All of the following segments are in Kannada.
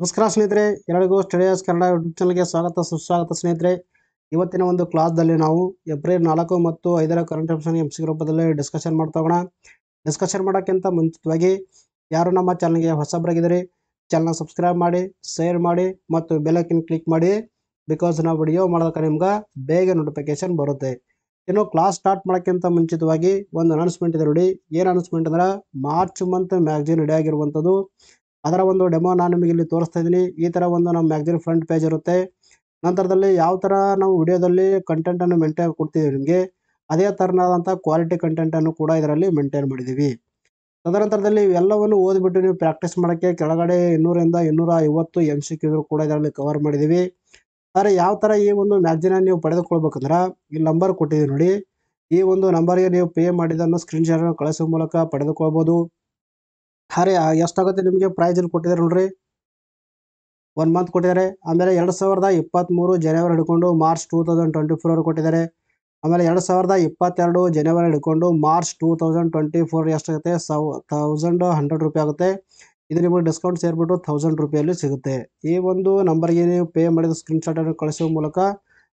ನಮಸ್ಕಾರ ಸ್ನೇಹಿತರೆ ಎಲ್ಲರಿಗೂ ಸ್ಟಡಿಯಾಸ್ ಕನ್ನಡ ಯೂಟ್ಯೂಬ್ ಚಾನಲ್ಗೆ ಸ್ವಾಗತ ಸುಸ್ವಾಗತ ಸ್ನೇಹಿತರೆ ಇವತ್ತಿನ ಒಂದು ಕ್ಲಾಸ್ದಲ್ಲಿ ನಾವು ಏಪ್ರಿಲ್ ನಾಲ್ಕು ಮತ್ತು ಐದರ ಕರೆಂಟ್ ಅಫೇರ್ಸ್ ಎಂ ಸಿ ರೂಪದಲ್ಲಿ ಡಿಸ್ಕಷನ್ ಹೋಗೋಣ ಡಿಸ್ಕಷನ್ ಮಾಡೋಕ್ಕಿಂತ ಮುಂಚಿತವಾಗಿ ಯಾರು ನಮ್ಮ ಚಾನಲ್ಗೆ ಹೊಸಬ್ರಾಗಿದ್ದರೆ ಚಾನಲ್ನ ಸಬ್ಸ್ಕ್ರೈಬ್ ಮಾಡಿ ಶೇರ್ ಮಾಡಿ ಮತ್ತು ಬೆಲೈಕನ್ ಕ್ಲಿಕ್ ಮಾಡಿ ಬಿಕಾಸ್ ನಾವು ವಿಡಿಯೋ ಮಾಡೋದಕ್ಕೆ ನಿಮ್ಗೆ ಬೇಗ ನೋಟಿಫಿಕೇಶನ್ ಬರುತ್ತೆ ಇನ್ನು ಕ್ಲಾಸ್ ಸ್ಟಾರ್ಟ್ ಮಾಡೋಕ್ಕಿಂತ ಮುಂಚಿತವಾಗಿ ಒಂದು ಅನೌನ್ಸ್ಮೆಂಟ್ ಇದೆ ನೋಡಿ ಏನು ಅನೌನ್ಸ್ಮೆಂಟ್ ಅಂದ್ರೆ ಮಾರ್ಚ್ ಮಂತ್ ಮ್ಯಾಗ್ಝಿನ್ ರೆಡಿ ಆಗಿರುವಂಥದ್ದು ಅದರ ಒಂದು ಡೆಮೋ ನಾನು ನಿಮಗೆ ಇಲ್ಲಿ ತೋರಿಸ್ತಾ ಇದ್ದೀನಿ ಈ ಥರ ಒಂದು ನಮ್ಮ ಮ್ಯಾಗ್ಝಿನ್ ಫ್ರಂಟ್ ಪೇಜ್ ಇರುತ್ತೆ ನಂತರದಲ್ಲಿ ಯಾವ ಥರ ನಾವು ವಿಡಿಯೋದಲ್ಲಿ ಕಂಟೆಂಟನ್ನು ಮೇಂಟೈನ್ ಕೊಡ್ತೀವಿ ನಿಮಗೆ ಅದೇ ಥರನಾದಂಥ ಕ್ವಾಲಿಟಿ ಕಂಟೆಂಟನ್ನು ಕೂಡ ಇದರಲ್ಲಿ ಮೇಂಟೈನ್ ಮಾಡಿದ್ದೀವಿ ತದನಂತರದಲ್ಲಿ ಇವೆಲ್ಲವನ್ನು ಓದಿಬಿಟ್ಟು ನೀವು ಪ್ರಾಕ್ಟೀಸ್ ಮಾಡೋಕ್ಕೆ ಕೆಳಗಡೆ ಇನ್ನೂರಿಂದ ಇನ್ನೂರ ಐವತ್ತು ಎಮ್ ಸಿ ಕ್ಯೂಗಳು ಕೂಡ ಇದರಲ್ಲಿ ಕವರ್ ಮಾಡಿದ್ದೀವಿ ಆದರೆ ಯಾವ ಥರ ಈ ಒಂದು ಮ್ಯಾಗ್ಝಿನ ನೀವು ಪಡೆದುಕೊಳ್ಬೇಕಂದ್ರೆ ಈ ನಂಬರ್ ಕೊಟ್ಟಿದ್ದೀವಿ ನೋಡಿ ಈ ಒಂದು ನಂಬರ್ಗೆ ನೀವು ಪೇ ಮಾಡಿದ್ದನ್ನು ಸ್ಕ್ರೀನ್ಶಾಟನ್ನು ಕಳಿಸೋ ಮೂಲಕ ಪಡೆದುಕೊಳ್ಬೋದು ಖರೆ ಎಷ್ಟಾಗುತ್ತೆ ನಿಮಗೆ ಪ್ರೈಸ್ ಇಲ್ಲಿ ಕೊಟ್ಟಿದ್ದಾರೆ ನೋಡ್ರಿ ಒನ್ ಮಂತ್ ಕೊಟ್ಟಿದ್ದಾರೆ ಆಮೇಲೆ ಎರಡು ಸಾವಿರದ ಇಪ್ಪತ್ತ್ಮೂರು ಜನವರಿ ಹಿಡ್ಕೊಂಡು March two thousand twenty four ಕೊಟ್ಟಿದ್ದಾರೆ ಆಮೇಲೆ ಎರಡು ಸಾವಿರದ ಇಪ್ಪತ್ತೆರಡು ಜನವರಿ ಹಿಡ್ಕೊಂಡು March two thousand twenty four ಎಷ್ಟಾಗುತ್ತೆ ಸವ್ ತೌಸಂಡ್ ಹಂಡ್ರೆಡ್ ರೂಪಾಯಿ ಆಗುತ್ತೆ ಇದು ನಿಮಗೆ ಡಿಸ್ಕೌಂಟ್ ಸೇರಿಬಿಟ್ಟು ಥೌಸಂಡ್ ರುಪಿಯಲ್ಲಿ ಸಿಗುತ್ತೆ ಈ ಒಂದು ನಂಬರ್ಗೆ ನೀವು ಪೇ ಮಾಡಿದ ಸ್ಕ್ರೀನ್ಶಾಟನ್ನು ಕಳಿಸುವ ಮೂಲಕ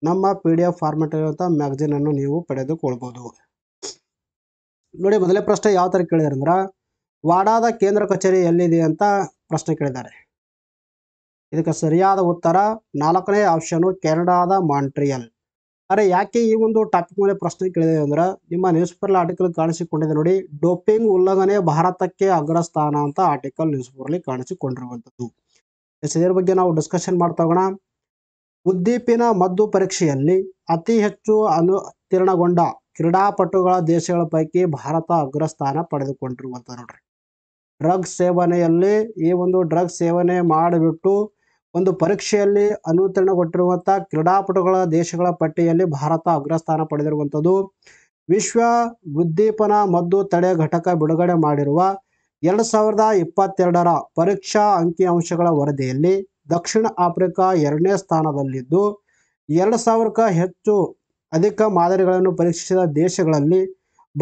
ನಮ್ಮ ಪಿ ಡಿ ಎಫ್ ಫಾರ್ಮೆಟ್ ಇರುವಂಥ ಮ್ಯಾಗಝೀನನ್ನು ನೀವು ಪಡೆದುಕೊಳ್ಬೋದು ನೋಡಿ ಮೊದಲೇ ಪ್ರಶ್ನೆ ಯಾವ ಥರ ಕೇಳಿದ್ರೆ ಅಂದ್ರೆ ವಾಡಾದ ಕೇಂದ್ರ ಕಚೇರಿ ಎಲ್ಲಿದೆ ಅಂತ ಪ್ರಶ್ನೆ ಕೇಳಿದ್ದಾರೆ ಇದಕ್ಕೆ ಸರಿಯಾದ ಉತ್ತರ ನಾಲ್ಕನೇ ಆಪ್ಷನ್ ಕೆನಡಾದ ಮಾಂಟ್ರಿಯಲ್ ಅರೆ ಯಾಕೆ ಈ ಒಂದು ಟಾಪಿಕ್ ಮೇಲೆ ಪ್ರಶ್ನೆ ಕೇಳಿದೆ ಅಂದ್ರೆ ನಿಮ್ಮ ನ್ಯೂಸ್ ಪೇಪರ್ ಆರ್ಟಿಕಲ್ ಕಾಣಿಸಿಕೊಂಡಿದೆ ನೋಡಿ ಡೋಪಿಂಗ್ ಉಲ್ಲಂಘನೆ ಭಾರತಕ್ಕೆ ಅಗ್ರಸ್ಥಾನ ಅಂತ ಆರ್ಟಿಕಲ್ ನ್ಯೂಸ್ ಅಲ್ಲಿ ಕಾಣಿಸಿಕೊಂಡಿರುವಂಥದ್ದು ಇದರ ಬಗ್ಗೆ ನಾವು ಡಿಸ್ಕಷನ್ ಮಾಡ್ತಾ ಹೋಗೋಣ ಉದ್ದೀಪಿನ ಮದ್ದು ಪರೀಕ್ಷೆಯಲ್ಲಿ ಅತಿ ಹೆಚ್ಚು ಅನುತೀರ್ಣಗೊಂಡ ಕ್ರೀಡಾಪಟುಗಳ ದೇಶಗಳ ಪೈಕಿ ಭಾರತ ಅಗ್ರಸ್ಥಾನ ಪಡೆದುಕೊಂಡಿರುವಂಥ ನೋಡ್ರಿ ಡ್ರಗ್ಸ್ ಸೇವನೆಯಲ್ಲಿ ಈ ಒಂದು ಡ್ರಗ್ ಸೇವನೆ ಮಾಡಿಬಿಟ್ಟು ಒಂದು ಪರೀಕ್ಷೆಯಲ್ಲಿ ಅನುತೀರ್ಣಗೊಟ್ಟಿರುವಂಥ ಕ್ರೀಡಾಪಟುಗಳ ದೇಶಗಳ ಪಟ್ಟಿಯಲ್ಲಿ ಭಾರತ ಅಗ್ರಸ್ಥಾನ ಪಡೆದಿರುವಂಥದ್ದು ವಿಶ್ವ ಉದ್ದೀಪನ ಮದ್ದು ತಡೆ ಘಟಕ ಬಿಡುಗಡೆ ಮಾಡಿರುವ ಎರಡು ಸಾವಿರದ ಇಪ್ಪತ್ತೆರಡರ ಪರೀಕ್ಷಾ ಅಂಕಿಅಂಶಗಳ ವರದಿಯಲ್ಲಿ ದಕ್ಷಿಣ ಆಫ್ರಿಕಾ ಎರಡನೇ ಸ್ಥಾನದಲ್ಲಿದ್ದು ಎರಡು ಸಾವಿರಕ್ಕ ಹೆಚ್ಚು ಅಧಿಕ ಮಾದರಿಗಳನ್ನು ಪರೀಕ್ಷಿಸಿದ ದೇಶಗಳಲ್ಲಿ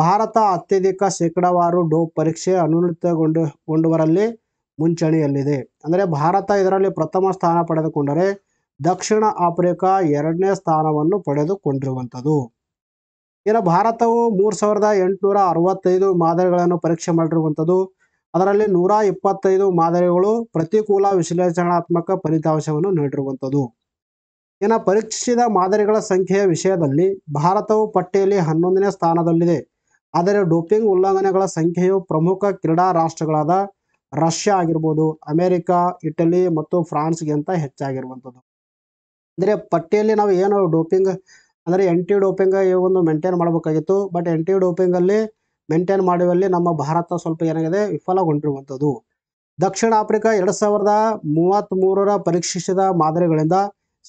ಭಾರತ ಅತ್ಯಧಿಕ ಶೇಕಡಾವಾರು ಡೋಪ್ ಪರೀಕ್ಷೆ ಕೊಂಡವರಲ್ಲಿ ಮುಂಚಣಿಯಲ್ಲಿದೆ ಅಂದರೆ ಭಾರತ ಇದರಲ್ಲಿ ಪ್ರಥಮ ಸ್ಥಾನ ಪಡೆದುಕೊಂಡರೆ ದಕ್ಷಿಣ ಆಫ್ರಿಕಾ ಎರಡನೇ ಸ್ಥಾನವನ್ನು ಪಡೆದುಕೊಂಡಿರುವಂಥದ್ದು ಇನ್ನು ಭಾರತವು ಮೂರು ಸಾವಿರದ ಎಂಟುನೂರ ಅರವತ್ತೈದು ಮಾದರಿಗಳನ್ನು ಪರೀಕ್ಷೆ ಮಾಡಿರುವಂಥದ್ದು ಅದರಲ್ಲಿ ನೂರ ಇಪ್ಪತ್ತೈದು ಮಾದರಿಗಳು ಪ್ರತಿಕೂಲ ವಿಶ್ಲೇಷಣಾತ್ಮಕ ಫಲಿತಾಂಶವನ್ನು ನೀಡಿರುವಂಥದ್ದು ಇನ್ನು ಪರೀಕ್ಷಿಸಿದ ಮಾದರಿಗಳ ಸಂಖ್ಯೆಯ ವಿಷಯದಲ್ಲಿ ಭಾರತವು ಪಟ್ಟಿಯಲ್ಲಿ ಹನ್ನೊಂದನೇ ಸ್ಥಾನದಲ್ಲಿದೆ ಆದರೆ ಡೋಪಿಂಗ್ ಉಲ್ಲಂಘನೆಗಳ ಸಂಖ್ಯೆಯು ಪ್ರಮುಖ ಕ್ರೀಡಾ ರಾಷ್ಟ್ರಗಳಾದ ರಷ್ಯಾ ಆಗಿರ್ಬೋದು ಅಮೆರಿಕ ಇಟಲಿ ಮತ್ತು ಫ್ರಾನ್ಸ್ಗಿಂತ ಹೆಚ್ಚಾಗಿರುವಂಥದ್ದು ಅಂದರೆ ಪಟ್ಟಿಯಲ್ಲಿ ನಾವು ಏನು ಡೋಪಿಂಗ್ ಅಂದರೆ ಎಂಟಿ ಡೋಪಿಂಗ್ ಒಂದು ಮೇಂಟೈನ್ ಮಾಡಬೇಕಾಗಿತ್ತು ಬಟ್ ಎಂಟಿ ಡೋಪಿಂಗಲ್ಲಿ ಮೇಂಟೈನ್ ಮಾಡುವಲ್ಲಿ ನಮ್ಮ ಭಾರತ ಸ್ವಲ್ಪ ಏನಾಗಿದೆ ವಿಫಲಗೊಂಡಿರುವಂಥದ್ದು ದಕ್ಷಿಣ ಆಫ್ರಿಕಾ ಎರಡು ಸಾವಿರದ ಮೂರರ ಪರೀಕ್ಷಿಸಿದ ಮಾದರಿಗಳಿಂದ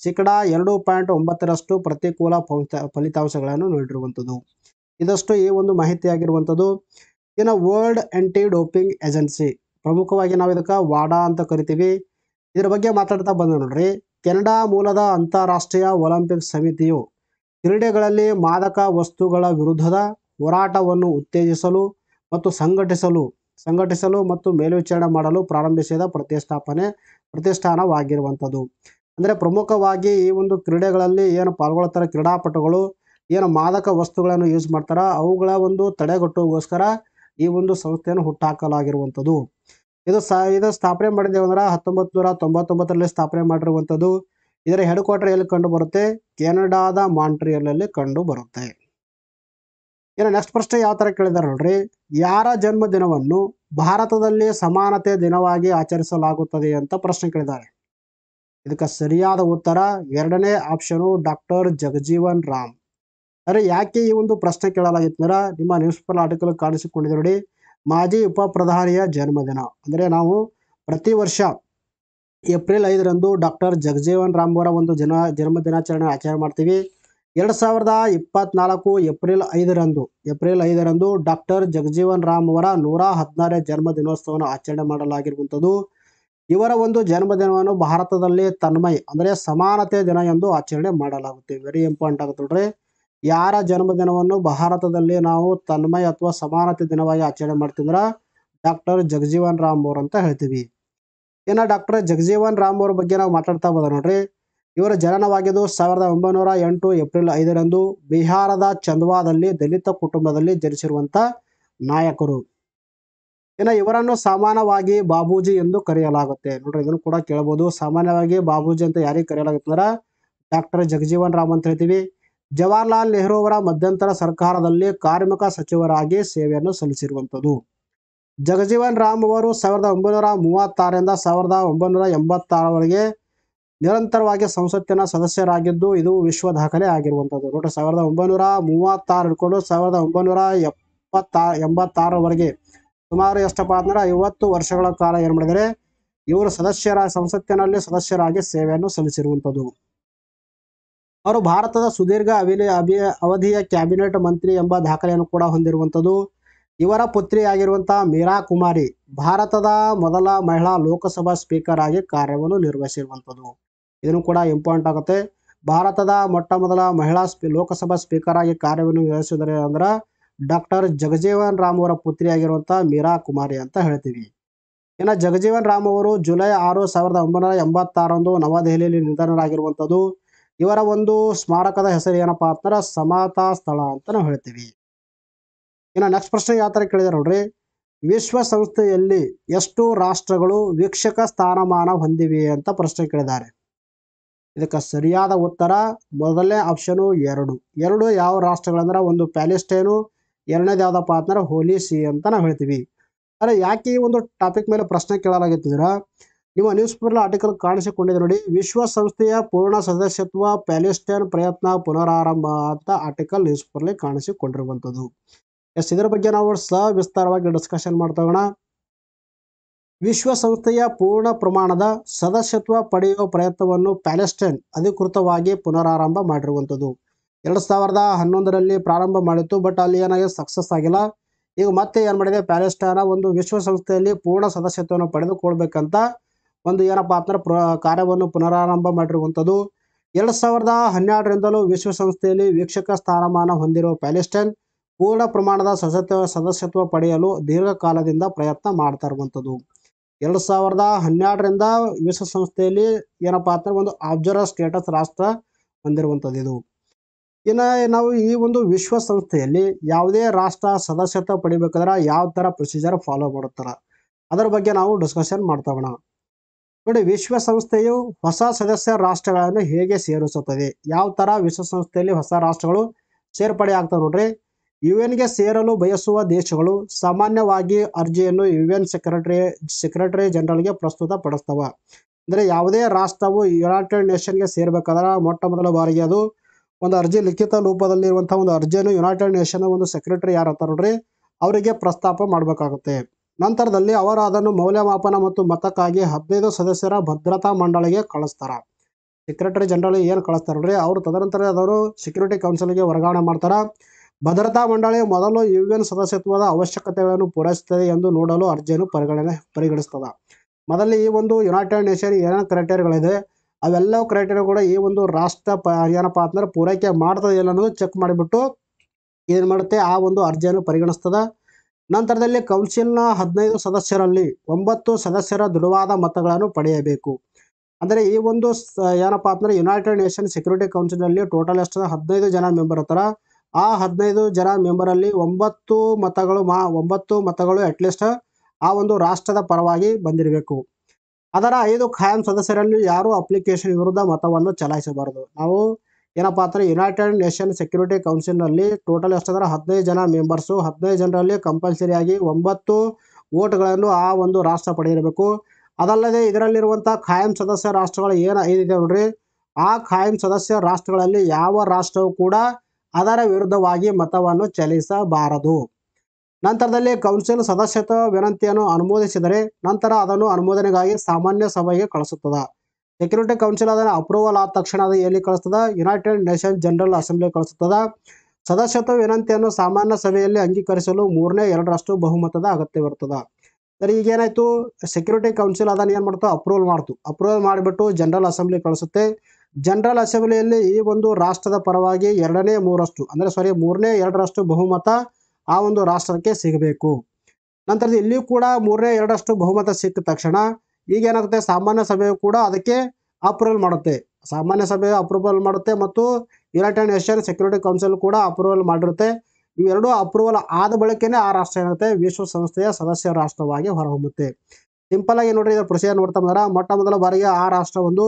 ಶೇಕಡಾ ಎರಡು ಪಾಯಿಂಟ್ ಒಂಬತ್ತರಷ್ಟು ಪ್ರತಿಕೂಲ ಫಲಿತಾಂಶಗಳನ್ನು ನೀಡಿರುವಂಥದ್ದು ಇದಷ್ಟು ಈ ಒಂದು ಮಾಹಿತಿ ಆಗಿರುವಂಥದ್ದು ಇನ್ನು ವರ್ಲ್ಡ್ ಆಂಟಿ ಡೋಪಿಂಗ್ ಏಜೆನ್ಸಿ ಪ್ರಮುಖವಾಗಿ ನಾವು ಇದಕ್ಕೆ ವಾಡಾ ಅಂತ ಕರಿತೀವಿ ಇದರ ಬಗ್ಗೆ ಮಾತಾಡ್ತಾ ಬಂದ ನೋಡ್ರಿ ಕೆನಡಾ ಮೂಲದ ಅಂತಾರಾಷ್ಟ್ರೀಯ ಒಲಿಂಪಿಕ್ ಸಮಿತಿಯು ಕ್ರೀಡೆಗಳಲ್ಲಿ ಮಾದಕ ವಸ್ತುಗಳ ವಿರುದ್ಧದ ಹೋರಾಟವನ್ನು ಉತ್ತೇಜಿಸಲು ಮತ್ತು ಸಂಘಟಿಸಲು ಸಂಘಟಿಸಲು ಮತ್ತು ಮೇಲ್ವಿಚಾರಣೆ ಮಾಡಲು ಪ್ರಾರಂಭಿಸಿದ ಪ್ರತಿಷ್ಠಾಪನೆ ಪ್ರತಿಷ್ಠಾನವಾಗಿರುವಂಥದ್ದು ಅಂದರೆ ಪ್ರಮುಖವಾಗಿ ಈ ಒಂದು ಕ್ರೀಡೆಗಳಲ್ಲಿ ಏನು ಪಾಲ್ಗೊಳ್ತಾರೆ ಕ್ರೀಡಾಪಟುಗಳು ಏನು ಮಾದಕ ವಸ್ತುಗಳನ್ನು ಯೂಸ್ ಮಾಡ್ತಾರ ಅವುಗಳ ಒಂದು ತಡೆಗಟ್ಟುವಗೋಸ್ಕರ ಈ ಒಂದು ಸಂಸ್ಥೆಯನ್ನು ಹುಟ್ಟಾಕಲಾಗಿರುವಂಥದ್ದು ಇದು ಸಾ ಇದು ಸ್ಥಾಪನೆ ಮಾಡಿದ್ದೇವೆ ಅಂದ್ರೆ ಹತ್ತೊಂಬತ್ತು ನೂರ ತೊಂಬತ್ತೊಂಬತ್ತರಲ್ಲಿ ಸ್ಥಾಪನೆ ಮಾಡಿರುವಂಥದ್ದು ಇದರ ಹೆಡ್ ಕ್ವಾರ್ಟರ್ ಎಲ್ಲಿ ಕಂಡು ಬರುತ್ತೆ ಕೆನಡಾದ ಮಾಂಟ್ರಿಯಲ್ಲಿ ಕಂಡು ಬರುತ್ತೆ ಇನ್ನು ನೆಕ್ಸ್ಟ್ ಪ್ರಶ್ನೆ ಯಾವ ಥರ ಕೇಳಿದಾರೆ ನೋಡ್ರಿ ಯಾರ ಜನ್ಮದಿನವನ್ನು ಭಾರತದಲ್ಲಿ ಸಮಾನತೆ ದಿನವಾಗಿ ಆಚರಿಸಲಾಗುತ್ತದೆ ಅಂತ ಪ್ರಶ್ನೆ ಕೇಳಿದ್ದಾರೆ ಇದಕ್ಕೆ ಸರಿಯಾದ ಉತ್ತರ ಎರಡನೇ ಆಪ್ಷನು ಡಾಕ್ಟರ್ ಜಗಜೀವನ್ ರಾಮ್ ಅರೆ ಯಾಕೆ ಈ ಒಂದು ಪ್ರಶ್ನೆ ಕೇಳಲಾಗಿತ್ತು ನಿಮ್ಮ ನ್ಯೂಸ್ ಪೇಪರ್ ಆರ್ಟಿಕಲ್ ಕಾಣಿಸಿಕೊಂಡಿದೆ ನೋಡಿ ಮಾಜಿ ಉಪ ಪ್ರಧಾನಿಯ ಜನ್ಮದಿನ ಅಂದ್ರೆ ನಾವು ಪ್ರತಿ ವರ್ಷ ಏಪ್ರಿಲ್ ಐದರಂದು ಡಾಕ್ಟರ್ ಜಗಜೀವನ್ ರಾಮ್ ಅವರ ಒಂದು ಜನ ಜನ್ಮ ದಿನಾಚರಣೆ ಆಚರಣೆ ಮಾಡ್ತೀವಿ ಎರಡ್ ಸಾವಿರದ ಇಪ್ಪತ್ನಾಲ್ಕು ಏಪ್ರಿಲ್ ಐದರಂದು ಏಪ್ರಿಲ್ ಐದರಂದು ಡಾಕ್ಟರ್ ಜಗಜೀವನ್ ರಾಮ್ ಅವರ ನೂರ ಹದಿನಾರನೇ ಜನ್ಮ ದಿನೋತ್ಸವವನ್ನು ಆಚರಣೆ ಮಾಡಲಾಗಿರುವಂಥದ್ದು ಇವರ ಒಂದು ಜನ್ಮದಿನವನ್ನು ಭಾರತದಲ್ಲಿ ತನ್ಮಯ್ ಅಂದರೆ ಸಮಾನತೆ ದಿನ ಎಂದು ಆಚರಣೆ ಮಾಡಲಾಗುತ್ತೆ ವೆರಿ ಇಂಪಾರ್ಟೆಂಟ್ ಆಗುತ್ತೆ ನೋಡ್ರಿ ಯಾರ ಜನ್ಮದಿನವನ್ನು ಭಾರತದಲ್ಲಿ ನಾವು ತನ್ಮಯ ಅಥವಾ ಸಮಾನತೆ ದಿನವಾಗಿ ಆಚರಣೆ ಮಾಡ್ತಿದ್ರ ಡಾಕ್ಟರ್ ಜಗಜೀವನ್ ರಾಮ್ ಅವ್ರ ಅಂತ ಹೇಳ್ತೀವಿ ಇನ್ನು ಡಾಕ್ಟರ್ ಜಗಜೀವನ್ ರಾಮ್ ಅವ್ರ ಬಗ್ಗೆ ನಾವು ಮಾತಾಡ್ತಾ ಹೋದ ನೋಡ್ರಿ ಇವರ ಜನನವಾಗಿದ್ದು ಸಾವಿರದ ಒಂಬೈನೂರ ಎಂಟು ಏಪ್ರಿಲ್ ಐದರಂದು ಬಿಹಾರದ ಚಂದ್ವಾದಲ್ಲಿ ದಲಿತ ಕುಟುಂಬದಲ್ಲಿ ಜನಿಸಿರುವಂತ ನಾಯಕರು ಇನ್ನು ಇವರನ್ನು ಸಾಮಾನ್ಯವಾಗಿ ಬಾಬೂಜಿ ಎಂದು ಕರೆಯಲಾಗುತ್ತೆ ನೋಡ್ರಿ ಇದನ್ನು ಕೂಡ ಕೇಳಬಹುದು ಸಾಮಾನ್ಯವಾಗಿ ಬಾಬೂಜಿ ಅಂತ ಯಾರಿಗೆ ಕರೆಯಲಾಗುತ್ತೆ ಡಾಕ್ಟರ್ ಜಗಜೀವನ್ ರಾಮ್ ಅಂತ ಹೇಳ್ತೀವಿ ಜವಾಹರ್ಲಾಲ್ ನೆಹರು ಅವರ ಮಧ್ಯಂತರ ಸರ್ಕಾರದಲ್ಲಿ ಕಾರ್ಮಿಕ ಸಚಿವರಾಗಿ ಸೇವೆಯನ್ನು ಸಲ್ಲಿಸಿರುವಂಥದ್ದು ಜಗಜೀವನ್ ರಾಮ್ ಅವರು ಸಾವಿರದ ಒಂಬೈನೂರ ಮೂವತ್ತಾರರಿಂದ ಸಾವಿರದ ಒಂಬೈನೂರ ಎಂಬತ್ತಾರವರೆಗೆ ನಿರಂತರವಾಗಿ ಸಂಸತ್ತಿನ ಸದಸ್ಯರಾಗಿದ್ದು ಇದು ವಿಶ್ವ ದಾಖಲೆ ಆಗಿರುವಂಥದ್ದು ನೋಡಿ ಸಾವಿರದ ಒಂಬೈನೂರ ಮೂವತ್ತಾರು ಹಿಡ್ಕೊಂಡು ಸಾವಿರದ ಒಂಬೈನೂರ ಎಪ್ಪತ್ತಾ ಎಂಬತ್ತಾರವರೆಗೆ ಸುಮಾರು ಎಷ್ಟಪ್ಪ ಅಂದ್ರೆ ಐವತ್ತು ವರ್ಷಗಳ ಕಾಲ ಏನು ಮಾಡಿದರೆ ಇವರು ಸದಸ್ಯರ ಸಂಸತ್ತಿನಲ್ಲಿ ಸದಸ್ಯರಾಗಿ ಸೇವೆಯನ್ನು ಸಲ್ಲಿಸಿರುವಂಥದ್ದು ಅವರು ಭಾರತದ ಸುದೀರ್ಘ ಅವಿಲ ಅಭಿ ಅವಧಿಯ ಕ್ಯಾಬಿನೆಟ್ ಮಂತ್ರಿ ಎಂಬ ದಾಖಲೆಯನ್ನು ಕೂಡ ಹೊಂದಿರುವಂಥದ್ದು ಇವರ ಪುತ್ರಿಯಾಗಿರುವಂಥ ಮೀರಾ ಕುಮಾರಿ ಭಾರತದ ಮೊದಲ ಮಹಿಳಾ ಲೋಕಸಭಾ ಸ್ಪೀಕರ್ ಆಗಿ ಕಾರ್ಯವನ್ನು ನಿರ್ವಹಿಸಿರುವಂಥದ್ದು ಇದನ್ನು ಕೂಡ ಇಂಪಾರ್ಟೆಂಟ್ ಆಗುತ್ತೆ ಭಾರತದ ಮೊಟ್ಟ ಮೊದಲ ಮಹಿಳಾ ಸ್ಪೀ ಲೋಕಸಭಾ ಸ್ಪೀಕರ್ ಆಗಿ ಕಾರ್ಯವನ್ನು ನಿರ್ವಹಿಸಿದರೆ ಅಂದ್ರೆ ಡಾಕ್ಟರ್ ಜಗಜೀವನ್ ರಾಮ್ ಅವರ ಪುತ್ರಿಯಾಗಿರುವಂಥ ಮೀರಾ ಕುಮಾರಿ ಅಂತ ಹೇಳ್ತೀವಿ ಇನ್ನು ಜಗಜೀವನ್ ರಾಮ್ ಅವರು ಜುಲೈ ಆರು ಸಾವಿರದ ಒಂಬೈನೂರ ಎಂಬತ್ತಾರಂದು ನವದೆಹಲಿಯಲ್ಲಿ ನಿಧನರಾಗಿರುವಂಥದ್ದು ಇವರ ಒಂದು ಸ್ಮಾರಕದ ಹೆಸರು ಏನಪ್ಪಾ ಅಂತಂದ್ರೆ ಸಮತಾ ಸ್ಥಳ ಅಂತ ನಾವು ಹೇಳ್ತೀವಿ ಇನ್ನು ನೆಕ್ಸ್ಟ್ ಪ್ರಶ್ನೆ ಯಾವ ಥರ ಕೇಳಿದಾರೆ ನೋಡ್ರಿ ವಿಶ್ವಸಂಸ್ಥೆಯಲ್ಲಿ ಎಷ್ಟು ರಾಷ್ಟ್ರಗಳು ವೀಕ್ಷಕ ಸ್ಥಾನಮಾನ ಹೊಂದಿವೆ ಅಂತ ಪ್ರಶ್ನೆ ಕೇಳಿದ್ದಾರೆ ಇದಕ್ಕೆ ಸರಿಯಾದ ಉತ್ತರ ಮೊದಲನೇ ಆಪ್ಷನು ಎರಡು ಎರಡು ಯಾವ ರಾಷ್ಟ್ರಗಳಂದ್ರೆ ಒಂದು ಪ್ಯಾಲೆಸ್ಟೈನು ಎರಡನೇದು ಯಾವುದಪ್ಪ ಅಂತಂದ್ರೆ ಹೋಲಿಸಿ ಅಂತ ನಾವು ಹೇಳ್ತೀವಿ ಅರೆ ಯಾಕೆ ಈ ಒಂದು ಟಾಪಿಕ್ ಮೇಲೆ ಪ್ರಶ್ನೆ ಕೇಳಲಾಗಿತ್ತಂದ್ರೆ ನಿಮ್ಮ ನ್ಯೂಸ್ ಪೇಪರ್ ಆರ್ಟಿಕಲ್ ಕಾಣಿಸಿಕೊಂಡಿದೆ ನೋಡಿ ವಿಶ್ವಸಂಸ್ಥೆಯ ಪೂರ್ಣ ಸದಸ್ಯತ್ವ ಪ್ಯಾಲೆಸ್ಟೈನ್ ಪ್ರಯತ್ನ ಪುನರಾರಂಭ ಅಂತ ಆರ್ಟಿಕಲ್ ನ್ಯೂಸ್ ಪೇಪರ್ಲಿ ಕಾಣಿಸಿಕೊಂಡಿರುವಂಥದ್ದು ಎಸ್ ಇದರ ಬಗ್ಗೆ ನಾವು ವಿಸ್ತಾರವಾಗಿ ಡಿಸ್ಕಷನ್ ಮಾಡ್ತಾ ಹೋಗೋಣ ವಿಶ್ವಸಂಸ್ಥೆಯ ಪೂರ್ಣ ಪ್ರಮಾಣದ ಸದಸ್ಯತ್ವ ಪಡೆಯುವ ಪ್ರಯತ್ನವನ್ನು ಪ್ಯಾಲೆಸ್ಟೈನ್ ಅಧಿಕೃತವಾಗಿ ಪುನರಾರಂಭ ಮಾಡಿರುವಂತದ್ದು ಎರಡು ಸಾವಿರದ ಹನ್ನೊಂದರಲ್ಲಿ ಪ್ರಾರಂಭ ಮಾಡಿತ್ತು ಬಟ್ ಅಲ್ಲಿ ಏನಾಗಿದೆ ಸಕ್ಸಸ್ ಆಗಿಲ್ಲ ಈಗ ಮತ್ತೆ ಏನು ಮಾಡಿದೆ ಪ್ಯಾಲೆಸ್ಟೈನ ಒಂದು ವಿಶ್ವಸಂಸ್ಥೆಯಲ್ಲಿ ಪೂರ್ಣ ಸದಸ್ಯತ್ವವನ್ನು ಪಡೆದುಕೊಳ್ಬೇಕಂತ ಒಂದು ಏನಪ್ಪಾ ಅಂದ್ರೆ ಕಾರ್ಯವನ್ನು ಪುನರಾರಂಭ ಮಾಡಿರುವಂಥದ್ದು ಎರಡು ಸಾವಿರದ ಹನ್ನೆರಡರಿಂದಲೂ ವಿಶ್ವಸಂಸ್ಥೆಯಲ್ಲಿ ವೀಕ್ಷಕ ಸ್ಥಾನಮಾನ ಹೊಂದಿರುವ ಪ್ಯಾಲೆಸ್ಟೈನ್ ಪೂರ್ಣ ಪ್ರಮಾಣದ ಸದಸ್ಯತ್ವ ಸದಸ್ಯತ್ವ ಪಡೆಯಲು ದೀರ್ಘಕಾಲದಿಂದ ಪ್ರಯತ್ನ ಮಾಡ್ತಾ ಇರುವಂಥದ್ದು ಎರಡು ಸಾವಿರದ ಹನ್ನೆರಡರಿಂದ ವಿಶ್ವಸಂಸ್ಥೆಯಲ್ಲಿ ಏನಪ್ಪಾ ಅಂತಂದ್ರೆ ಒಂದು ಅಬ್ಸರ್ವರ್ ಸ್ಟೇಟಸ್ ರಾಷ್ಟ್ರ ಹೊಂದಿರುವಂಥದ್ದು ಇದು ಇನ್ನು ನಾವು ಈ ಒಂದು ವಿಶ್ವಸಂಸ್ಥೆಯಲ್ಲಿ ಯಾವುದೇ ರಾಷ್ಟ್ರ ಸದಸ್ಯತ್ವ ಪಡಿಬೇಕಾದ್ರೆ ಯಾವ ಥರ ಪ್ರೊಸೀಜರ್ ಫಾಲೋ ಮಾಡುತ್ತಾರೆ ಅದರ ಬಗ್ಗೆ ನಾವು ಡಿಸ್ಕಷನ್ ಮಾಡ್ತಾವಣ್ಣ ನೋಡಿ ವಿಶ್ವಸಂಸ್ಥೆಯು ಹೊಸ ಸದಸ್ಯ ರಾಷ್ಟ್ರಗಳನ್ನು ಹೇಗೆ ಸೇರಿಸುತ್ತದೆ ಯಾವ ಥರ ವಿಶ್ವಸಂಸ್ಥೆಯಲ್ಲಿ ಹೊಸ ರಾಷ್ಟ್ರಗಳು ಸೇರ್ಪಡೆ ಆಗ್ತಾವೆ ನೋಡ್ರಿ ಯು ಎನ್ಗೆ ಸೇರಲು ಬಯಸುವ ದೇಶಗಳು ಸಾಮಾನ್ಯವಾಗಿ ಅರ್ಜಿಯನ್ನು ಯು ಎನ್ ಸೆಕ್ರೆಟರಿ ಸೆಕ್ರೆಟರಿ ಜನರಲ್ಗೆ ಪ್ರಸ್ತುತ ಪಡಿಸ್ತವೆ ಅಂದರೆ ಯಾವುದೇ ರಾಷ್ಟ್ರವು ಯುನೈಟೆಡ್ ನೇಷನ್ಗೆ ಸೇರಬೇಕಾದ್ರೆ ಮೊಟ್ಟ ಮೊದಲ ಬಾರಿಗೆ ಅದು ಒಂದು ಅರ್ಜಿ ಲಿಖಿತ ರೂಪದಲ್ಲಿರುವಂಥ ಒಂದು ಅರ್ಜಿಯನ್ನು ಯುನೈಟೆಡ್ ನೇಷನ್ ಒಂದು ಸೆಕ್ರೆಟರಿ ಯಾರು ಅಂತ ನೋಡ್ರಿ ಅವರಿಗೆ ಪ್ರಸ್ತಾಪ ಮಾಡಬೇಕಾಗುತ್ತೆ ನಂತರದಲ್ಲಿ ಅವರು ಅದನ್ನು ಮೌಲ್ಯಮಾಪನ ಮತ್ತು ಮತಕ್ಕಾಗಿ ಹದಿನೈದು ಸದಸ್ಯರ ಭದ್ರತಾ ಮಂಡಳಿಗೆ ಕಳಿಸ್ತಾರೆ ಸೆಕ್ರೆಟರಿ ಜನರಲ್ ಏನು ಕಳಿಸ್ತಾರಲ್ರಿ ಅವರು ತದನಂತರ ಅದನ್ನು ಸೆಕ್ಯೂರಿಟಿ ಕೌನ್ಸಿಲ್ಗೆ ವರ್ಗಾವಣೆ ಮಾಡ್ತಾರೆ ಭದ್ರತಾ ಮಂಡಳಿ ಮೊದಲು ಯು ಎನ್ ಸದಸ್ಯತ್ವದ ಅವಶ್ಯಕತೆಗಳನ್ನು ಪೂರೈಸುತ್ತದೆ ಎಂದು ನೋಡಲು ಅರ್ಜಿಯನ್ನು ಪರಿಗಣನೆ ಪರಿಗಣಿಸ್ತದೆ ಮೊದಲು ಈ ಒಂದು ಯುನೈಟೆಡ್ ನೇಷನ್ ಏನೇನು ಕ್ರೈಟೇರಿಯಾಗಳಿದೆ ಅವೆಲ್ಲ ಕ್ರೈಟೇರಿಯಾ ಕೂಡ ಈ ಒಂದು ರಾಷ್ಟ್ರ ಪ ಏನಪ್ಪ ಅಂತಂದ್ರೆ ಪೂರೈಕೆ ಮಾಡ್ತದೆ ಇಲ್ಲ ಅನ್ನೋದು ಚೆಕ್ ಮಾಡಿಬಿಟ್ಟು ಏನು ಮಾಡುತ್ತೆ ಆ ಒಂದು ಅರ್ಜಿಯನ್ನು ಪರಿಗಣಿಸ್ತದೆ ನಂತರದಲ್ಲಿ ಕೌನ್ಸಿಲ್ನ ಹದಿನೈದು ಸದಸ್ಯರಲ್ಲಿ ಒಂಬತ್ತು ಸದಸ್ಯರ ದೃಢವಾದ ಮತಗಳನ್ನು ಪಡೆಯಬೇಕು ಅಂದರೆ ಈ ಒಂದು ಏನಪ್ಪ ಅಂದರೆ ಯುನೈಟೆಡ್ ನೇಷನ್ ಸೆಕ್ಯೂರಿಟಿ ಕೌನ್ಸಿಲ್ನಲ್ಲಿ ಟೋಟಲ್ ಎಷ್ಟು ಹದಿನೈದು ಜನ ಮೆಂಬರ್ ಹತ್ರ ಆ ಹದಿನೈದು ಜನ ಮೆಂಬರಲ್ಲಿ ಒಂಬತ್ತು ಮತಗಳು ಮಾ ಒಂಬತ್ತು ಮತಗಳು ಅಟ್ಲೀಸ್ಟ್ ಆ ಒಂದು ರಾಷ್ಟ್ರದ ಪರವಾಗಿ ಬಂದಿರಬೇಕು ಅದರ ಐದು ಖಾಯಂ ಸದಸ್ಯರಲ್ಲಿ ಯಾರೂ ಅಪ್ಲಿಕೇಶನ್ ವಿರುದ್ಧ ಮತವನ್ನು ಚಲಾಯಿಸಬಾರದು ನಾವು ಏನಪ್ಪ ಅಂದರೆ ಯುನೈಟೆಡ್ ನೇಷನ್ ಸೆಕ್ಯೂರಿಟಿ ಕೌನ್ಸಿಲ್ನಲ್ಲಿ ಟೋಟಲ್ ಎಷ್ಟಂದ್ರೆ ಹದಿನೈದು ಜನ ಮೆಂಬರ್ಸು ಹದಿನೈದು ಜನರಲ್ಲಿ ಕಂಪಲ್ಸರಿಯಾಗಿ ಒಂಬತ್ತು ಓಟ್ಗಳನ್ನು ಆ ಒಂದು ರಾಷ್ಟ್ರ ಪಡೆಯಬೇಕು ಅದಲ್ಲದೆ ಇದರಲ್ಲಿರುವಂಥ ಖಾಯಂ ಸದಸ್ಯ ರಾಷ್ಟ್ರಗಳು ಏನು ಏನಿದೆ ನೋಡ್ರಿ ಆ ಖಾಯಂ ಸದಸ್ಯ ರಾಷ್ಟ್ರಗಳಲ್ಲಿ ಯಾವ ರಾಷ್ಟ್ರವೂ ಕೂಡ ಅದರ ವಿರುದ್ಧವಾಗಿ ಮತವನ್ನು ಚಲಿಸಬಾರದು ನಂತರದಲ್ಲಿ ಕೌನ್ಸಿಲ್ ಸದಸ್ಯತ್ವ ವಿನಂತಿಯನ್ನು ಅನುಮೋದಿಸಿದರೆ ನಂತರ ಅದನ್ನು ಅನುಮೋದನೆಗಾಗಿ ಸಾಮಾನ್ಯ ಸಭೆಗೆ ಕಳಿಸುತ್ತದೆ ಸೆಕ್ಯೂರಿಟಿ ಕೌನ್ಸಿಲ್ ಅದನ್ನು ಅಪ್ರೂವಲ್ ಆದ ತಕ್ಷಣ ಅದು ಎಲ್ಲಿ ಕಳಿಸ್ತದ ಯುನೈಟೆಡ್ ನೇಷನ್ ಜನರಲ್ ಅಸೆಂಬ್ಲಿ ಕಳಿಸ್ತದ ಸದಸ್ಯತ್ವ ವಿನಂತಿಯನ್ನು ಸಾಮಾನ್ಯ ಸಭೆಯಲ್ಲಿ ಅಂಗೀಕರಿಸಲು ಮೂರನೇ ಎರಡರಷ್ಟು ಬಹುಮತದ ಅಗತ್ಯವಿರ್ತದ ಸರಿ ಏನಾಯ್ತು ಸೆಕ್ಯೂರಿಟಿ ಕೌನ್ಸಿಲ್ ಅದನ್ನು ಏನು ಮಾಡ್ತು ಅಪ್ರೂವಲ್ ಮಾಡ್ತು ಅಪ್ರೂವಲ್ ಮಾಡಿಬಿಟ್ಟು ಜನರಲ್ ಅಸೆಂಬ್ಲಿ ಕಳಿಸುತ್ತೆ ಜನರಲ್ ಅಸೆಂಬ್ಲಿಯಲ್ಲಿ ಈ ಒಂದು ರಾಷ್ಟ್ರದ ಪರವಾಗಿ ಎರಡನೇ ಮೂರಷ್ಟು ಅಂದರೆ ಸಾರಿ ಮೂರನೇ ಎರಡರಷ್ಟು ಬಹುಮತ ಆ ಒಂದು ರಾಷ್ಟ್ರಕ್ಕೆ ಸಿಗಬೇಕು ನಂತರದ ಇಲ್ಲಿಯೂ ಕೂಡ ಮೂರನೇ ಎರಡರಷ್ಟು ಬಹುಮತ ಸಿಕ್ಕ ತಕ್ಷಣ ಈಗ ಏನಾಗುತ್ತೆ ಸಾಮಾನ್ಯ ಸಭೆಯು ಕೂಡ ಅದಕ್ಕೆ ಅಪ್ರೂವಲ್ ಮಾಡುತ್ತೆ ಸಾಮಾನ್ಯ ಸಭೆಯು ಅಪ್ರೂವಲ್ ಮಾಡುತ್ತೆ ಮತ್ತು ಯುನೈಟೆಡ್ ನೇಷನ್ ಸೆಕ್ಯೂರಿಟಿ ಕೌನ್ಸಿಲ್ ಕೂಡ ಅಪ್ರೂವಲ್ ಮಾಡಿರುತ್ತೆ ಇವೆರಡೂ ಅಪ್ರೂವಲ್ ಆದ ಬಳಿಕನೇ ಆ ರಾಷ್ಟ್ರ ಏನಾಗುತ್ತೆ ವಿಶ್ವಸಂಸ್ಥೆಯ ಸದಸ್ಯ ರಾಷ್ಟ್ರವಾಗಿ ಹೊರಹೊಮ್ಮುತ್ತೆ ಸಿಂಪಲ್ ಆಗಿ ನೋಡ್ರಿ ಇದರ ಪ್ರೊಸೀಜರ್ ನೋಡ್ತಾ ಬಂದ್ರೆ ಮೊಟ್ಟ ಮೊದಲ ಬಾರಿಗೆ ಆ ರಾಷ್ಟ್ರ ಒಂದು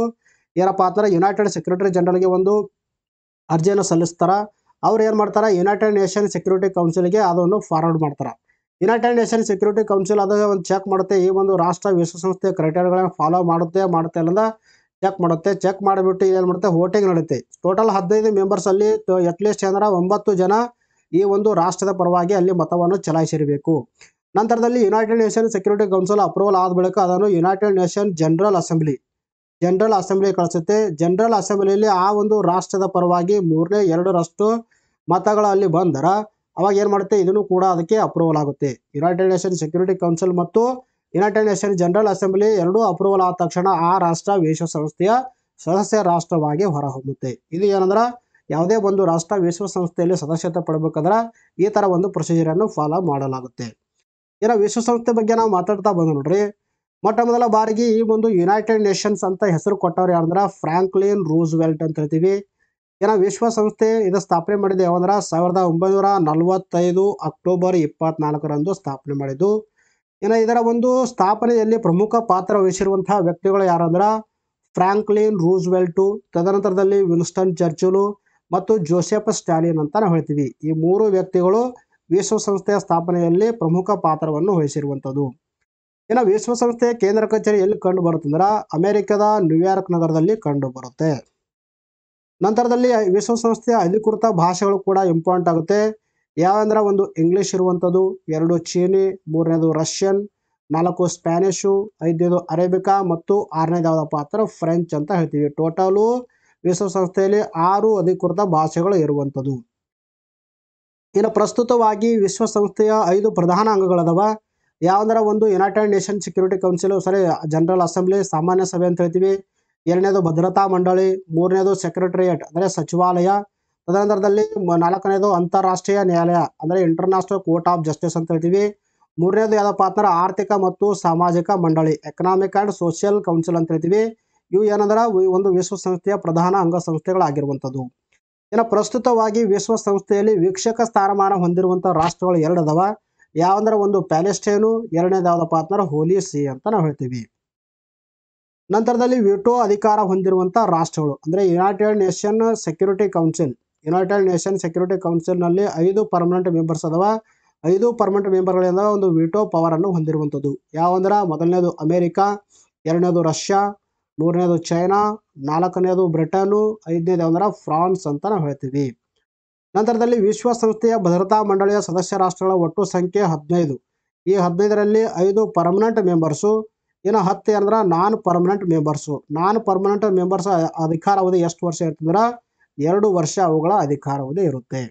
ಏನಪ್ಪಾ ಅಂದ್ರೆ ಯುನೈಟೆಡ್ ಸೆಕ್ರೆಟರಿ ಗೆ ಒಂದು ಅರ್ಜಿಯನ್ನು ಸಲ್ಲಿಸ್ತಾರ ಅವ್ರು ಏನು ಮಾಡ್ತಾರೆ ಯುನೈಟೆಡ್ ನೇಷನ್ ಸೆಕ್ಯೂರಿಟಿ ಕೌನ್ಸಿಲ್ಗೆ ಅದನ್ನು ಫಾರ್ವರ್ಡ್ ಮಾಡ್ತಾರೆ ಯುನೈಟೆಡ್ ನೇಷನ್ ಸೆಕ್ಯೂರಿಟಿ ಕೌನ್ಸಿಲ್ ಅದ ಒಂದು ಚೆಕ್ ಮಾಡುತ್ತೆ ಈ ಒಂದು ರಾಷ್ಟ್ರ ವಿಶ್ವಸಂಸ್ಥೆ ಕ್ರೈಟೇರಿಯಾಗಳನ್ನು ಫಾಲೋ ಮಾಡುತ್ತೆ ಮಾಡುತ್ತೆ ಅಲ್ಲದ ಚೆಕ್ ಮಾಡುತ್ತೆ ಚೆಕ್ ಮಾಡಿಬಿಟ್ಟು ಏನು ಮಾಡುತ್ತೆ ವೋಟಿಂಗ್ ನಡೆಯುತ್ತೆ ಟೋಟಲ್ ಹದಿನೈದು ಮೆಂಬರ್ಸಲ್ಲಿ ಅಟ್ಲೀಸ್ಟ್ ಏನಾರ ಒಂಬತ್ತು ಜನ ಈ ಒಂದು ರಾಷ್ಟ್ರದ ಪರವಾಗಿ ಅಲ್ಲಿ ಮತವನ್ನು ಚಲಾಯಿಸಿರಬೇಕು ನಂತರದಲ್ಲಿ United nation security Council approval ಆದ ಬಳಿಕ ಅದನ್ನು United nation general Assembly General Assembly ಕಳಿಸುತ್ತೆ ಜನರಲ್ ಅಸೆಂಬ್ಲಿಯಲ್ಲಿ ಆ ಒಂದು ರಾಷ್ಟ್ರದ ಪರವಾಗಿ ಮೂರನೇ ಎರಡರಷ್ಟು ಮತಗಳಲ್ಲಿ ಬಂದರೆ ಅವಾಗ ಏನು ಮಾಡುತ್ತೆ ಇದನ್ನು ಕೂಡ ಅದಕ್ಕೆ ಅಪ್ರೂವಲ್ ಆಗುತ್ತೆ ಯುನೈಟೆಡ್ ನೇಷನ್ ಸೆಕ್ಯೂರಿಟಿ ಕೌನ್ಸಿಲ್ ಮತ್ತು ಯುನೈಟೆಡ್ ನೇಷನ್ ಜನರಲ್ ಅಸೆಂಬ್ಲಿ ಎರಡೂ ಅಪ್ರೂವಲ್ ಆದ ತಕ್ಷಣ ಆ ರಾಷ್ಟ್ರ ವಿಶ್ವಸಂಸ್ಥೆಯ ಸದಸ್ಯ ರಾಷ್ಟ್ರವಾಗಿ ಹೊರಹೊಮ್ಮುತ್ತೆ ಇದು ಏನಂದ್ರೆ ಯಾವುದೇ ಒಂದು ರಾಷ್ಟ್ರ ವಿಶ್ವಸಂಸ್ಥೆಯಲ್ಲಿ ಸದಸ್ಯತೆ ಪಡಬೇಕಾದ್ರೆ ಈ ತರ ಒಂದು ಅನ್ನು ಫಾಲೋ ಮಾಡಲಾಗುತ್ತೆ ಏನೋ ವಿಶ್ವಸಂಸ್ಥೆ ಬಗ್ಗೆ ನಾವು ಮಾತಾಡ್ತಾ ಬಂದ್ ನೋಡ್ರಿ ಮೊಟ್ಟ ಮೊದಲ ಬಾರಿಗೆ ಈ ಒಂದು ಯುನೈಟೆಡ್ ನೇಷನ್ಸ್ ಅಂತ ಹೆಸರು ಕೊಟ್ಟವ್ರು ಯಾರಂದ್ರ ಫ್ರಾಂಕ್ಲಿನ್ ರೂಸ್ವೆಲ್ಟ್ ಅಂತ ಹೇಳ್ತೀವಿ ಏನೋ ವಿಶ್ವಸಂಸ್ಥೆ ಇದು ಸ್ಥಾಪನೆ ಮಾಡಿದೆ ಯಾವಂದ್ರೆ ಸಾವಿರದ ಒಂಬೈನೂರ ನಲವತ್ತೈದು ಅಕ್ಟೋಬರ್ ಇಪ್ಪತ್ನಾಲ್ಕರಂದು ಸ್ಥಾಪನೆ ಮಾಡಿದ್ದು ಇನ್ನು ಇದರ ಒಂದು ಸ್ಥಾಪನೆಯಲ್ಲಿ ಪ್ರಮುಖ ಪಾತ್ರ ವಹಿಸಿರುವಂತಹ ವ್ಯಕ್ತಿಗಳು ಯಾರಂದ್ರೆ ಫ್ರಾಂಕ್ಲಿನ್ ರೂಸ್ವೆಲ್ಟು ತದನಂತರದಲ್ಲಿ ವಿನ್ಸ್ಟನ್ ಚರ್ಚಿಲು ಮತ್ತು ಜೋಸೆಫ್ ಸ್ಟಾಲಿನ್ ಅಂತ ನಾವು ಹೇಳ್ತೀವಿ ಈ ಮೂರು ವ್ಯಕ್ತಿಗಳು ವಿಶ್ವಸಂಸ್ಥೆಯ ಸ್ಥಾಪನೆಯಲ್ಲಿ ಪ್ರಮುಖ ಪಾತ್ರವನ್ನು ವಹಿಸಿರುವಂಥದ್ದು ಇನ್ನು ವಿಶ್ವಸಂಸ್ಥೆಯ ಕೇಂದ್ರ ಕಚೇರಿ ಎಲ್ಲಿ ಕಂಡು ಬರುತ್ತಂದ್ರೆ ಅಮೆರಿಕದ ನ್ಯೂಯಾರ್ಕ್ ನಗರದಲ್ಲಿ ಕಂಡು ಬರುತ್ತೆ ನಂತರದಲ್ಲಿ ವಿಶ್ವಸಂಸ್ಥೆಯ ಅಧಿಕೃತ ಭಾಷೆಗಳು ಕೂಡ ಇಂಪಾರ್ಟೆಂಟ್ ಆಗುತ್ತೆ ಯಾವಂದ್ರೆ ಒಂದು ಇಂಗ್ಲಿಷ್ ಇರುವಂಥದ್ದು ಎರಡು ಚೀನಿ ಮೂರನೇದು ರಷ್ಯನ್ ನಾಲ್ಕು ಸ್ಪ್ಯಾನಿಷು ಐದನೇದು ಅರೇಬಿಕಾ ಮತ್ತು ಆರನೇದು ಯಾವುದಪ್ಪ ಅಂದ್ರೆ ಫ್ರೆಂಚ್ ಅಂತ ಹೇಳ್ತೀವಿ ಟೋಟಲು ವಿಶ್ವಸಂಸ್ಥೆಯಲ್ಲಿ ಆರು ಅಧಿಕೃತ ಭಾಷೆಗಳು ಇರುವಂಥದ್ದು ಇನ್ನು ಪ್ರಸ್ತುತವಾಗಿ ವಿಶ್ವಸಂಸ್ಥೆಯ ಐದು ಪ್ರಧಾನ ಅಂಗಗಳದವ ಯಾವಂದ್ರೆ ಒಂದು united nation security council sorry general assembly ಸಾಮಾನ್ಯ ಸಭೆ ಅಂತ ಹೇಳ್ತೀವಿ ಎರಡನೇದು ಭದ್ರತಾ ಮಂಡಳಿ ಮೂರನೇದು ಸೆಕ್ರೆಟರಿಯೇಟ್ ಅಂದರೆ ಸಚಿವಾಲಯ ತದನಂತರದಲ್ಲಿ ನಾಲ್ಕನೇದು ಅಂತಾರಾಷ್ಟ್ರೀಯ ನ್ಯಾಯಾಲಯ ಅಂದರೆ ಇಂಟರ್ನ್ಯಾಷನಲ್ ಕೋರ್ಟ್ ಆಫ್ ಜಸ್ಟಿಸ್ ಅಂತ ಹೇಳ್ತೀವಿ ಮೂರನೇದು ಯಾವುದಪ್ಪ ಪಾತ್ರ ಆರ್ಥಿಕ ಮತ್ತು ಸಾಮಾಜಿಕ ಮಂಡಳಿ ಎಕನಾಮಿಕ್ ಆ್ಯಂಡ್ ಸೋಷಿಯಲ್ ಕೌನ್ಸಿಲ್ ಅಂತ ಹೇಳ್ತೀವಿ ಇವು ಏನಂದ್ರೆ ಒಂದು ವಿಶ್ವಸಂಸ್ಥೆಯ ಪ್ರಧಾನ ಅಂಗಸಂಸ್ಥೆಗಳಾಗಿರುವಂಥದ್ದು ಇನ್ನು ಪ್ರಸ್ತುತವಾಗಿ ವಿಶ್ವಸಂಸ್ಥೆಯಲ್ಲಿ ವೀಕ್ಷಕ ಸ್ಥಾನಮಾನ ಹೊಂದಿರುವಂಥ ರಾಷ್ಟ್ರಗಳು ಎರಡು ಅದಾವ ಯಾವಂದ್ರೆ ಒಂದು ಪ್ಯಾಲೆಸ್ಟೈನು ಎರಡನೇದು ಯಾವುದಪ್ಪ ಅಂತಂದ್ರೆ ಹೋಲಿ ಸಿ ಅಂತ ನಾವು ಹೇಳ್ತೀವಿ ನಂತರದಲ್ಲಿ ವಿಟೋ ಅಧಿಕಾರ ಹೊಂದಿರುವಂಥ ರಾಷ್ಟ್ರಗಳು ಅಂದರೆ United nation security council united nation security ಕೌನ್ಸಿಲ್ನಲ್ಲಿ ಐದು ಪರ್ಮನೆಂಟ್ ಮೆಂಬರ್ಸ್ ಅದಾವ ಐದು ಪರ್ಮನೆಂಟ್ ಮೆಂಬರ್ಗಳಿಂದ ಒಂದು ವಿಟೋ ಪವರನ್ನು ಹೊಂದಿರುವಂಥದ್ದು ಯಾವಂದ್ರೆ ಮೊದಲನೇದು ಅಮೇರಿಕಾ ಎರಡನೇದು ರಷ್ಯಾ ಮೂರನೇದು ಚೈನಾ ನಾಲ್ಕನೇದು ಬ್ರಿಟನ್ ಐದನೇದು ಅಂದ್ರೆ ಫ್ರಾನ್ಸ್ ಅಂತ ನಾವು ಹೇಳ್ತೀವಿ ನಂತರದಲ್ಲಿ ವಿಶ್ವಸಂಸ್ಥೆಯ ಭದ್ರತಾ ಮಂಡಳಿಯ ಸದಸ್ಯ ರಾಷ್ಟ್ರಗಳ ಒಟ್ಟು ಸಂಖ್ಯೆ ಹದಿನೈದು ಈ ಹದಿನೈದರಲ್ಲಿ ಐದು ಪರ್ಮನೆಂಟ್ ಮೆಂಬರ್ಸು ಏನೋ ಹತ್ತು ಏನಂದ್ರೆ non permanent members non permanent members ಅವಧಿ ಎಷ್ಟು ವರ್ಷ ಇರ್ತಂದ್ರೆ ಎರಡು ವರ್ಷ ಅವುಗಳ ಅವಧಿ ಇರುತ್ತೆ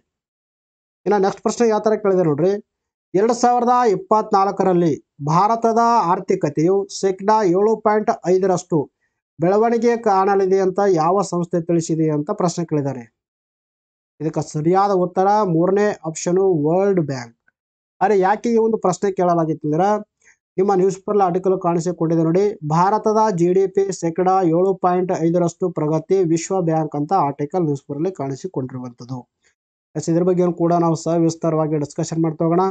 ಇನ್ನು ನೆಕ್ಸ್ಟ್ ಪ್ರಶ್ನೆ ಯಾವ ಥರ ಕೇಳಿದೆ ನೋಡ್ರಿ ಎರಡು ಸಾವಿರದ ಇಪ್ಪತ್ನಾಲ್ಕರಲ್ಲಿ ಭಾರತದ ಆರ್ಥಿಕತೆಯು ಶೇಕಡಾ ಏಳು ಪಾಯಿಂಟ್ ಐದರಷ್ಟು ಬೆಳವಣಿಗೆ ಕಾಣಲಿದೆ ಅಂತ ಯಾವ ಸಂಸ್ಥೆ ತಿಳಿಸಿದೆ ಅಂತ ಪ್ರಶ್ನೆ ಕೇಳಿದ್ದಾರೆ ಇದಕ್ಕೆ ಸರಿಯಾದ ಉತ್ತರ ಮೂರನೇ ಆಪ್ಷನು ವರ್ಲ್ಡ್ ಬ್ಯಾಂಕ್ ಅರೆ ಯಾಕೆ ಈ ಒಂದು ಪ್ರಶ್ನೆ ಕೇಳಲಾಗಿತ್ತಂದ್ರೆ ಅಂದ್ರೆ ನಿಮ್ಮ ನ್ಯೂಸ್ ಪೇಪರ್ ಆರ್ಟಿಕಲ್ ಕಾಣಿಸಿಕೊಂಡಿದೆ ನೋಡಿ ಭಾರತದ ಜಿ ಡಿ ಪಿ ಶೇಕಡಾ ಏಳು ಪಾಯಿಂಟ್ ಐದರಷ್ಟು ಪ್ರಗತಿ ವಿಶ್ವ ಬ್ಯಾಂಕ್ ಅಂತ ಆರ್ಟಿಕಲ್ ನ್ಯೂಸ್ ಪೇಪರ್ಲ್ಲಿ ಕಾಣಿಸಿಕೊಂಡಿರುವಂಥದ್ದು ಎಸ್ ಇದ್ರ ಬಗ್ಗೆ ಕೂಡ ನಾವು ಸವಿಸ್ತಾರವಾಗಿ ಡಿಸ್ಕಷನ್ ಮಾಡ್ತಾ ಹೋಗೋಣ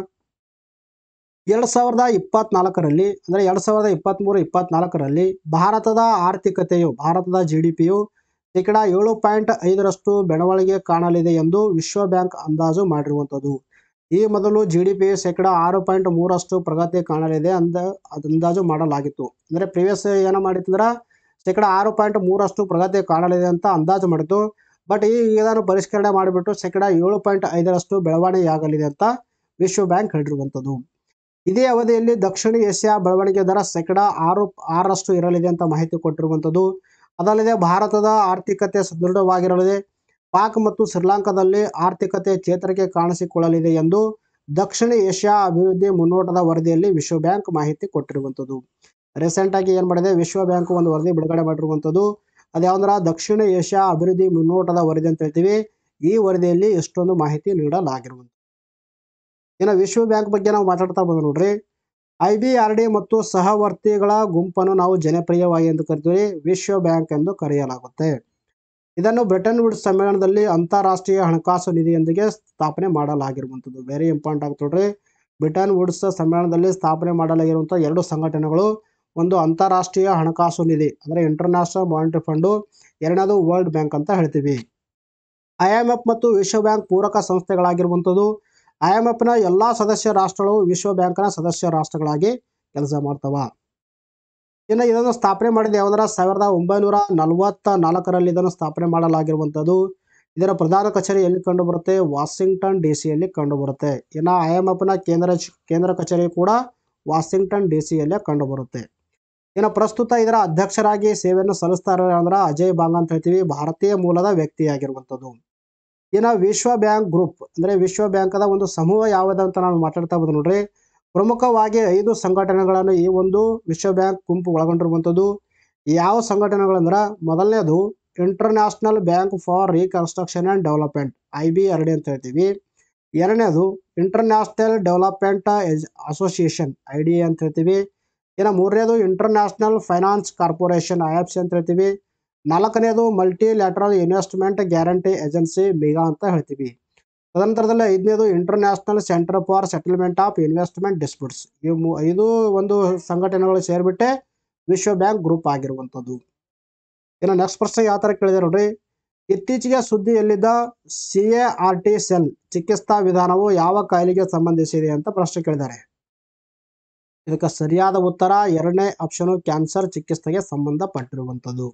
ಎರಡು ಸಾವಿರದ ಇಪ್ಪತ್ನಾಲ್ಕರಲ್ಲಿ ಅಂದರೆ ಎರಡು ಸಾವಿರದ ಇಪ್ಪತ್ತ್ಮೂರು ಇಪ್ಪತ್ನಾಲ್ಕರಲ್ಲಿ ಭಾರತದ ಆರ್ಥಿಕತೆಯು ಭಾರತದ ಜಿ ಡಿ ಪಿಯು ಶೇಕಡ ಏಳು ಪಾಯಿಂಟ್ ಐದರಷ್ಟು ಬೆಳವಣಿಗೆ ಕಾಣಲಿದೆ ಎಂದು ವಿಶ್ವ ಬ್ಯಾಂಕ್ ಅಂದಾಜು ಮಾಡಿರುವಂಥದ್ದು ಈ ಮೊದಲು ಜಿ ಡಿ ಪಿ ಶೇಕಡ ಆರು ಪಾಯಿಂಟ್ ಮೂರಷ್ಟು ಪ್ರಗತಿ ಕಾಣಲಿದೆ ಅಂದ ಅಂದಾಜು ಮಾಡಲಾಗಿತ್ತು ಅಂದರೆ ಪ್ರಿವಿಯಸ್ ಏನು ಮಾಡಿತ್ತಂದ್ರೆ ಶೇಕಡ ಆರು ಪಾಯಿಂಟ್ ಮೂರಷ್ಟು ಪ್ರಗತಿ ಕಾಣಲಿದೆ ಅಂತ ಅಂದಾಜು ಮಾಡಿತ್ತು ಬಟ್ ಈ ಇದನ್ನು ಪರಿಷ್ಕರಣೆ ಮಾಡಿಬಿಟ್ಟು ಶೇಕಡ ಏಳು ಪಾಯಿಂಟ್ ಐದರಷ್ಟು ಬೆಳವಣಿಗೆಯಾಗಲಿದೆ ಅಂತ ವಿಶ್ವ ಬ್ಯಾಂಕ್ ಹೇಳಿರುವಂಥದ್ದು ಇದೇ ಅವಧಿಯಲ್ಲಿ ದಕ್ಷಿಣ ಏಷ್ಯಾ ಬೆಳವಣಿಗೆ ದರ ಶೇಕಡ ಆರು ಆರರಷ್ಟು ಇರಲಿದೆ ಅಂತ ಮಾಹಿತಿ ಕೊಟ್ಟಿರುವಂಥದ್ದು ಅದಲ್ಲದೆ ಭಾರತದ ಆರ್ಥಿಕತೆ ಸದೃಢವಾಗಿರಲಿದೆ ಪಾಕ್ ಮತ್ತು ಶ್ರೀಲಂಕಾದಲ್ಲಿ ಆರ್ಥಿಕತೆ ಚೇತರಿಕೆ ಕಾಣಿಸಿಕೊಳ್ಳಲಿದೆ ಎಂದು ದಕ್ಷಿಣ ಏಷ್ಯಾ ಅಭಿವೃದ್ಧಿ ಮುನ್ನೋಟದ ವರದಿಯಲ್ಲಿ ವಿಶ್ವ ಬ್ಯಾಂಕ್ ಮಾಹಿತಿ ಕೊಟ್ಟಿರುವಂಥದ್ದು ಆಗಿ ಏನು ಮಾಡಿದೆ ವಿಶ್ವ ಬ್ಯಾಂಕ್ ಒಂದು ವರದಿ ಬಿಡುಗಡೆ ಮಾಡಿರುವಂಥದ್ದು ಅದ್ಯಾವಂದ್ರ ದಕ್ಷಿಣ ಏಷ್ಯಾ ಅಭಿವೃದ್ಧಿ ಮುನ್ನೋಟದ ವರದಿ ಅಂತ ಹೇಳ್ತೀವಿ ಈ ವರದಿಯಲ್ಲಿ ಎಷ್ಟೊಂದು ಮಾಹಿತಿ ನೀಡಲಾಗಿರುವಂಥದ್ದು ಇನ್ನು ವಿಶ್ವ ಬ್ಯಾಂಕ್ ಬಗ್ಗೆ ನಾವು ಮಾತಾಡ್ತಾ ಬಂದ ನೋಡ್ರಿ ಐ ಬಿ ಆರ್ ಡಿ ಮತ್ತು ಸಹವರ್ತಿಗಳ ಗುಂಪನ್ನು ನಾವು ಜನಪ್ರಿಯವಾಗಿ ಎಂದು ಕರಿತೀವಿ ವಿಶ್ವ ಬ್ಯಾಂಕ್ ಎಂದು ಕರೆಯಲಾಗುತ್ತೆ ಇದನ್ನು ಬ್ರಿಟನ್ ವುಡ್ಸ್ ಸಮ್ಮೇಳನದಲ್ಲಿ ಅಂತಾರಾಷ್ಟ್ರೀಯ ಹಣಕಾಸು ನಿಧಿಯೊಂದಿಗೆ ಸ್ಥಾಪನೆ ಮಾಡಲಾಗಿರುವಂಥದ್ದು ವೆರಿ ಇಂಪಾರ್ಟೆಂಟ್ ಆಗಿ ನೋಡ್ರಿ ಬ್ರಿಟನ್ ವುಡ್ಸ್ ಸಮ್ಮೇಳನದಲ್ಲಿ ಸ್ಥಾಪನೆ ಮಾಡಲಾಗಿರುವಂಥ ಎರಡು ಸಂಘಟನೆಗಳು ಒಂದು ಅಂತಾರಾಷ್ಟ್ರೀಯ ಹಣಕಾಸು ನಿಧಿ ಅಂದರೆ ಇಂಟರ್ನ್ಯಾಷನಲ್ ಮಾನಿಟರಿ ಫಂಡು ಎರಡನೇದು ವರ್ಲ್ಡ್ ಬ್ಯಾಂಕ್ ಅಂತ ಹೇಳ್ತೀವಿ ಐ ಎಮ್ ಎಫ್ ಮತ್ತು ವಿಶ್ವ ಬ್ಯಾಂಕ್ ಪೂರಕ ಸಂಸ್ಥೆಗಳಾಗಿರುವಂಥದ್ದು ಐ ಎಮ್ ಎಫ್ನ ಎಲ್ಲ ಸದಸ್ಯ ರಾಷ್ಟ್ರಗಳು ವಿಶ್ವ ಬ್ಯಾಂಕ್ನ ಸದಸ್ಯ ರಾಷ್ಟ್ರಗಳಾಗಿ ಕೆಲಸ ಮಾಡ್ತವೆ ಇನ್ನು ಇದನ್ನು ಸ್ಥಾಪನೆ ಮಾಡಿದ ಯಾವಂದ್ರೆ ಸಾವಿರದ ಒಂಬೈನೂರ ನಲವತ್ತ ನಾಲ್ಕರಲ್ಲಿ ಇದನ್ನು ಸ್ಥಾಪನೆ ಮಾಡಲಾಗಿರುವಂಥದ್ದು ಇದರ ಪ್ರಧಾನ ಕಚೇರಿ ಎಲ್ಲಿ ಕಂಡುಬರುತ್ತೆ ವಾಷಿಂಗ್ಟನ್ ಡಿ ಸಿಯಲ್ಲಿ ಕಂಡುಬರುತ್ತೆ ಇನ್ನು ಐ ಎಮ್ ಎಫ್ನ ಕೇಂದ್ರ ಕೇಂದ್ರ ಕಚೇರಿ ಕೂಡ ವಾಷಿಂಗ್ಟನ್ ಡಿ ಸಿಯಲ್ಲೇ ಕಂಡುಬರುತ್ತೆ ಇನ್ನು ಪ್ರಸ್ತುತ ಇದರ ಅಧ್ಯಕ್ಷರಾಗಿ ಸೇವೆಯನ್ನು ಸಲ್ಲಿಸ್ತಾ ಅಂದ್ರೆ ಅಜಯ್ ಬಾಂಗ್ ಅಂತ ಹೇಳ್ತೀವಿ ಭಾರತೀಯ ಮೂಲದ ವ್ಯಕ್ತಿಯಾಗಿರುವಂಥದ್ದು ಇನ್ನು ವಿಶ್ವ ಬ್ಯಾಂಕ್ ಗ್ರೂಪ್ ಅಂದರೆ ವಿಶ್ವ ಬ್ಯಾಂಕದ ಒಂದು ಸಮೂಹ ಯಾವುದಂತ ನಾವು ಮಾತಾಡ್ತಾ ಬಂದು ನೋಡ್ರಿ ಪ್ರಮುಖವಾಗಿ ಐದು ಸಂಘಟನೆಗಳನ್ನು ಈ ಒಂದು ವಿಶ್ವ ಬ್ಯಾಂಕ್ ಗುಂಪು ಒಳಗೊಂಡಿರುವಂಥದ್ದು ಯಾವ ಸಂಘಟನೆಗಳಂದ್ರೆ ಮೊದಲನೇದು international bank for reconstruction and development I B R D ಅಂತ ಹೇಳ್ತೀವಿ ಎರಡನೇದು international development association I D A ಅಂತ ಹೇಳ್ತೀವಿ ಇನ್ನು ಮೂರನೇದು international finance corporation I F C ಅಂತ ಹೇಳ್ತೀವಿ ನಾಲ್ಕನೇದು multilateral investment guarantee agency MIGA ಅಂತ ಹೇಳ್ತೀವಿ ತದನಂತರದಲ್ಲಿ ಐದನೇದು international centre for settlement of investment disputes ಇವು ಐದು ಒಂದು ಸಂಘಟನೆಗಳು ಸೇರಿಬಿಟ್ಟೆ ವಿಶ್ವ ಬ್ಯಾಂಕ್ ಗ್ರೂಪ್ ಆಗಿರುವಂಥದ್ದು ಇನ್ನು ನೆಕ್ಸ್ಟ್ ಪ್ರಶ್ನೆ ಯಾವ ಥರ ಕೇಳಿದೆ ನೋಡ್ರಿ ಇತ್ತೀಚೆಗೆ ಸುದ್ದಿಯಲ್ಲಿದ್ದ C A R T cell ಚಿಕಿತ್ಸಾ ವಿಧಾನವು ಯಾವ ಕಾಯಿಲೆಗೆ ಸಂಬಂಧಿಸಿದೆ ಅಂತ ಪ್ರಶ್ನೆ ಕೇಳಿದ್ದಾರೆ ಇದಕ್ಕೆ ಸರಿಯಾದ ಉತ್ತರ ಎರಡನೇ ಆಪ್ಷನು ಕ್ಯಾನ್ಸರ್ ಚಿಕಿತ್ಸೆಗೆ ಸಂಬಂಧಪಟ್ಟಿರುವಂಥದ್ದು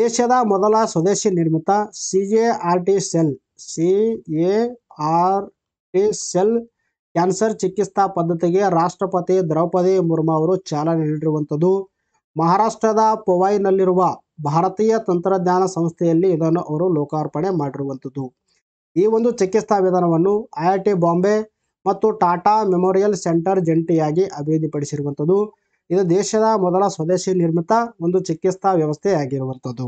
ದೇಶದ ಮೊದಲ ಸ್ವದೇಶಿ ನಿರ್ಮಿತ C R T cell C A R T cell cancer ಚಿಕಿತ್ಸಾ ಪದ್ಧತಿಗೆ ರಾಷ್ಟ್ರಪತಿ ದ್ರೌಪದಿ ಮುರ್ಮು ಅವರು ಚಾಲನೆ ನೀಡಿರುವಂಥದ್ದು ಮಹಾರಾಷ್ಟ್ರದ ಪೊವೈನಲ್ಲಿರುವ ಭಾರತೀಯ ತಂತ್ರಜ್ಞಾನ ಸಂಸ್ಥೆಯಲ್ಲಿ ಇದನ್ನು ಅವರು ಲೋಕಾರ್ಪಣೆ ಮಾಡಿರುವಂಥದ್ದು ಈ ಒಂದು ಚಿಕಿತ್ಸಾ ವಿಧಾನವನ್ನು ಟಿ ಬಾಂಬೆ ಮತ್ತು ಟಾಟಾ ಮೆಮೋರಿಯಲ್ ಸೆಂಟರ್ ಜಂಟಿಯಾಗಿ ಅಭಿವೃದ್ಧಿಪಡಿಸಿರುವಂಥದ್ದು ಇದು ದೇಶದ ಮೊದಲ ಸ್ವದೇಶಿ ನಿರ್ಮಿತ ಒಂದು ಚಿಕಿತ್ಸಾ ವ್ಯವಸ್ಥೆ ಆಗಿರುವಂಥದ್ದು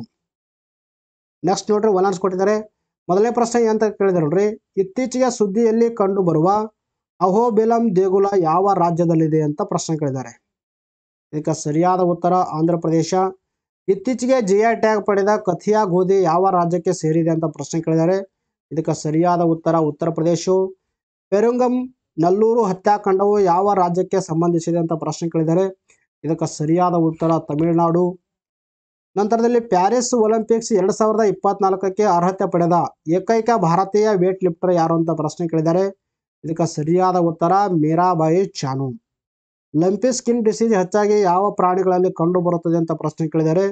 ನೆಕ್ಸ್ಟ್ ನೋಡ್ರಿ ಒಲಾನ್ಸ್ ಕೊಟ್ಟಿದ್ದಾರೆ ಮೊದಲನೇ ಪ್ರಶ್ನೆ ಏನಂತ ನೋಡ್ರಿ ಇತ್ತೀಚೆಗೆ ಸುದ್ದಿಯಲ್ಲಿ ಕಂಡು ಬರುವ ಅಹೋಬಿಲಂ ದೇಗುಲ ಯಾವ ರಾಜ್ಯದಲ್ಲಿದೆ ಅಂತ ಪ್ರಶ್ನೆ ಕೇಳಿದ್ದಾರೆ ಇದಕ್ಕೆ ಸರಿಯಾದ ಉತ್ತರ ಆಂಧ್ರ ಪ್ರದೇಶ ಇತ್ತೀಚೆಗೆ ಜಿ ಐ ಟ್ಯಾಗ್ ಪಡೆದ ಕಥಿಯಾ ಗೋಧಿ ಯಾವ ರಾಜ್ಯಕ್ಕೆ ಸೇರಿದೆ ಅಂತ ಪ್ರಶ್ನೆ ಕೇಳಿದ್ದಾರೆ ಇದಕ್ಕೆ ಸರಿಯಾದ ಉತ್ತರ ಉತ್ತರ ಪ್ರದೇಶ ಪೆರುಂಗಂ ನಲ್ಲೂರು ಹತ್ಯಾಕಾಂಡವು ಯಾವ ರಾಜ್ಯಕ್ಕೆ ಸಂಬಂಧಿಸಿದೆ ಅಂತ ಪ್ರಶ್ನೆ ಕೇಳಿದ್ದಾರೆ ಇದಕ್ಕೆ ಸರಿಯಾದ ಉತ್ತರ ತಮಿಳುನಾಡು ನಂತರದಲ್ಲಿ ಪ್ಯಾರಿಸ್ ಒಲಿಂಪಿಕ್ಸ್ ಎರಡು ಸಾವಿರದ ಇಪ್ಪತ್ನಾಲ್ಕಕ್ಕೆ ಅರ್ಹತೆ ಪಡೆದ ಏಕೈಕ ಭಾರತೀಯ ವೇಟ್ ಲಿಫ್ಟರ್ ಯಾರು ಅಂತ ಪ್ರಶ್ನೆ ಕೇಳಿದ್ದಾರೆ ಇದಕ್ಕೆ ಸರಿಯಾದ ಉತ್ತರ Mirabai Chanu lumpy skin disease ಹೆಚ್ಚಾಗಿ ಯಾವ ಪ್ರಾಣಿಗಳಲ್ಲಿ ಕಂಡುಬರುತ್ತದೆ ಅಂತ ಪ್ರಶ್ನೆ ಕೇಳಿದ್ದಾರೆ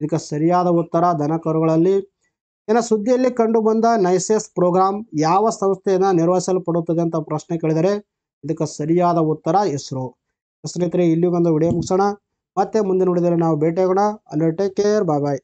ಇದಕ್ಕೆ ಸರಿಯಾದ ಉತ್ತರ ದನಕರುಗಳಲ್ಲಿ ಇನ್ನು ಸುದ್ದಿಯಲ್ಲಿ ಕಂಡುಬಂದ ನೈಸೆಸ್ ಪ್ರೋಗ್ರಾಂ ಯಾವ ಸಂಸ್ಥೆಯನ್ನು ನಿರ್ವಹಿಸಲ್ಪಡುತ್ತದೆ ಅಂತ ಪ್ರಶ್ನೆ ಕೇಳಿದರೆ ಇದಕ್ಕೆ ಸರಿಯಾದ ಉತ್ತರ ಇಸ್ರೋ ಸ್ನೇಹಿತರೆ ಇಲ್ಲಿಗೊಂದು ವಿಡಿಯೋ ಮುಗಿಸೋಣ ಮತ್ತೆ ಮುಂದೆ ನೋಡಿದರೆ ನಾವು ಭೇಟಿಯಾಗೋಣ ಅಲ್ಲಿ ಟೇಕ್ ಕೇರ್ ಬಾಯ್ ಬಾಯ್